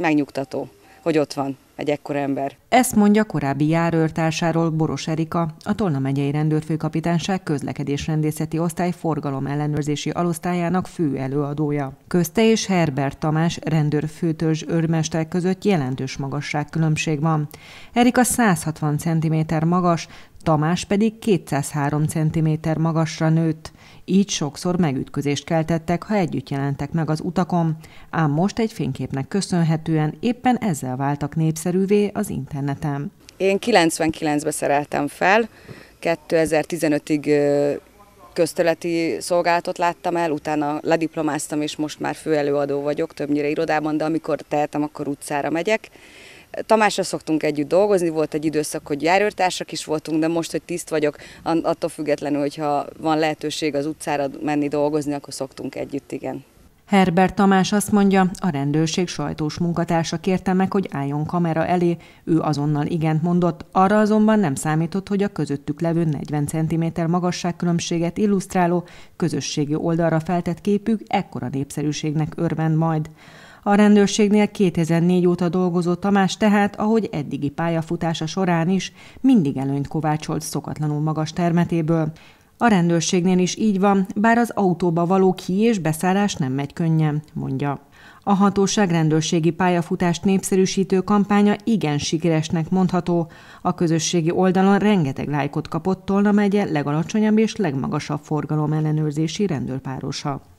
megnyugtató, hogy ott van egy ekkora ember. Ezt mondja korábbi járőrtársáról Boros Erika, a Tolna megyei rendőrfőkapitányság közlekedésrendészeti osztály forgalom ellenőrzési alosztályának fő előadója. Közte és Herbert Tamás rendőrfőtörzs őrmester között jelentős magasságkülönbség van. Erika 160 cm magas, Tamás pedig 203 cm magasra nőtt, így sokszor megütközést keltettek, ha együtt jelentek meg az utakon, ám most egy fényképnek köszönhetően éppen ezzel váltak népszerűvé az interneten. Én 99-ben szereltem fel, 2015-ig közteleti szolgálatot láttam el, utána lediplomáztam, és most már főelőadó vagyok, többnyire irodában, de amikor tehetem, akkor utcára megyek. Tamásra szoktunk együtt dolgozni, volt egy időszak, hogy járőrtársak is voltunk, de most, hogy tiszt vagyok, attól függetlenül, hogyha van lehetőség az utcára menni dolgozni, akkor szoktunk együtt, igen. Herbert Tamás azt mondja, a rendőrség sajtós munkatársa kérte meg, hogy álljon kamera elé, ő azonnal igent mondott, arra azonban nem számított, hogy a közöttük levő 40 cm magasságkülönbséget illusztráló közösségi oldalra feltett képük ekkora népszerűségnek örvend majd. A rendőrségnél 2004 óta dolgozó Tamás tehát, ahogy eddigi pályafutása során is, mindig előnyt kovácsolt szokatlanul magas termetéből. A rendőrségnél is így van, bár az autóba való ki- és beszállás nem megy könnyen, mondja. A hatóság rendőrségi pályafutást népszerűsítő kampánya igen sikeresnek mondható. A közösségi oldalon rengeteg lájkot kapott Tolna megye legalacsonyabb és legmagasabb forgalom ellenőrzési rendőrpárosa.